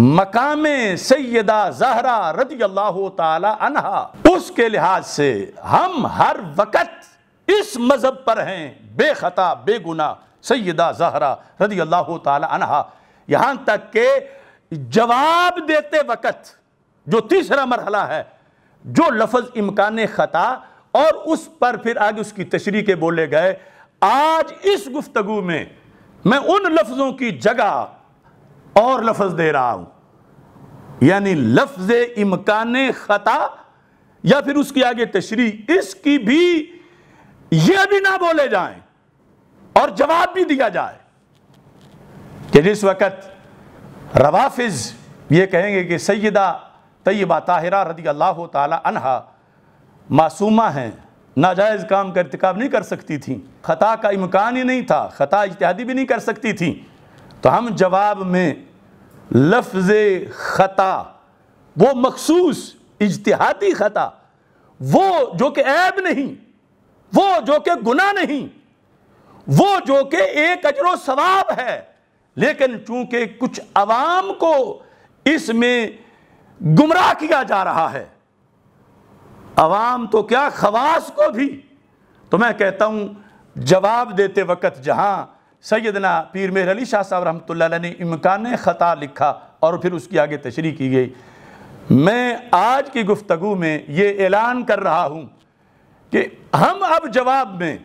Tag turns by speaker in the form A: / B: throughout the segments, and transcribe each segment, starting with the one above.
A: मकाम सैदा जहरा रजी अल्लाह तहा उसके लिहाज से हम हर वक़्त इस मज़हब पर हैं बेखता बेगुना सैदा जहरा रजी अल्लाह तहा यहाँ तक के जवाब देते वक़्त जो तीसरा मरहला है जो लफज इमकान ख़ता और उस पर फिर आगे उसकी तशरी के बोले गए आज इस गुफ्तगु में मैं उन लफ्ज़ों की जगह और लफज दे रहा हूं यानी लफ्ज इमकान खता या फिर उसकी आगे तशरी इसकी भी यह भी ना बोले जाए और जवाब भी दिया जाए कि जिस वक्त रवाफिज ये कहेंगे कि सैदा तयबा ताहिरा रदी अल्लाह तहा मासूमा हैं नाजायज़ काम का इरतकब नहीं कर सकती थी ख़ता का इम्कान ही नहीं था ख़ता इतिहादी भी नहीं कर सकती थी तो हम जवाब में लफ्ज ख़ता वो मखसूस इजतहादी ख़ता वो जो कि ऐब नहीं वो जो कि गुना नहीं वो जो कि एक अजर सवाब है लेकिन चूंकि कुछ आवाम को इसमें गुमराह किया जा रहा है आवाम तो क्या खवास को भी तो मैं कहता हूं जवाब देते वक्त जहां सैदना पीर मेहर अली शाह साहब रहमत ने इमकान ख़ता लिखा और फिर उसकी आगे तशरी की गई मैं आज की गुफ्तु में ये ऐलान कर रहा हूँ कि हम अब जवाब में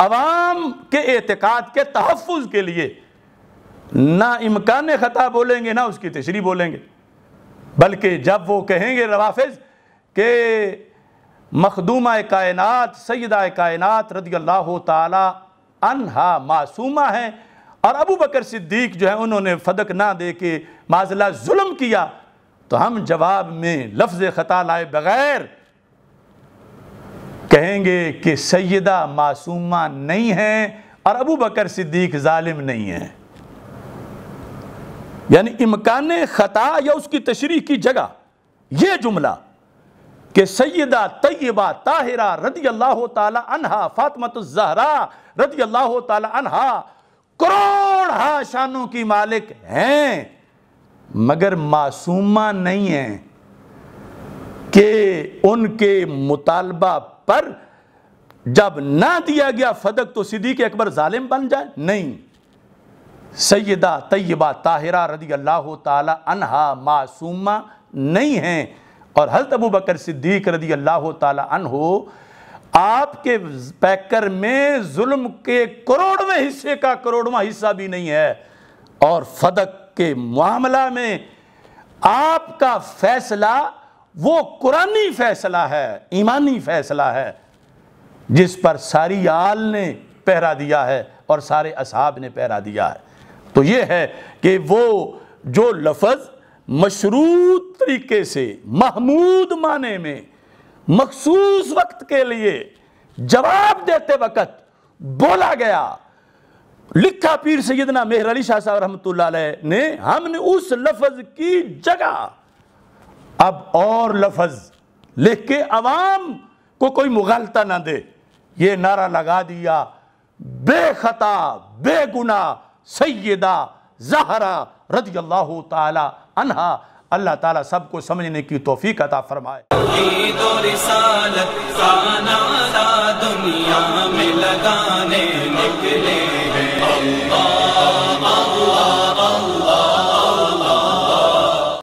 A: आवाम के एतक़ाद के तहफ़ के लिए ना इमकान ख़ता बोलेंगे ना उसकी तशरी बोलेंगे बल्कि जब वो कहेंगे रवाफ़ के मखदूमा कायनत सैदा कायनत रदी अल्लाह अनहा मासूमा हैं और अबू बकर सिद्दीक जो है उन्होंने फदक ना दे के माजला जुल्म किया तो हम जवाब में लफ्ज़ ख़ता लाए बग़ैर कहेंगे कि सैदा मासूमा नहीं है और अबू बकर सिद्दीक ालिम नहीं है यानी इमकान ख़ता या उसकी तशरी की जगह यह जुमला कि सैदा तयबा ताहिरा रदी अल्लाह तहा जहरा रदी अल्लाह तहा करोड़ शानों की मालिक हैं मगर मासूमा नहीं है कि उनके मुतालबा पर जब ना दिया गया फदक तो सिद्दीक अकबर ालिम बन जाए नहीं सैदा तय्यबा ताहिरा रदी अल्लाह तहा मासूमा नहीं हैं और हजरत अबू बकर सिद्दीक रदी अल्लाह तहो आपके पैकर में जुल्म के करोड़वें हिस्से का करोड़वा हिस्सा भी नहीं है और फदक के मामला में आपका फैसला वो कुरानी फैसला है ईमानी फैसला है जिस पर सारी आल ने पहरा दिया है और सारे असहाब ने पहरा दिया है तो ये है कि वो जो लफज मशरूत तरीके से महमूद माने में मखसूस वक्त के लिए जवाब देते वक्त बोला गया लिखा पीर सैदना मेहर अली शाह रहमत ने हमने उस लफज की जगह अब और लफज लिख के अवाम को कोई मुगलता ना दे ये नारा लगा दिया बेखता बेगुना सैदा जहरा रजी अल्लाह तला अनहा अल्लाह ताला सबको समझने की तोफ़ी अता फरमाए दुनिया में लगाने निकले हैं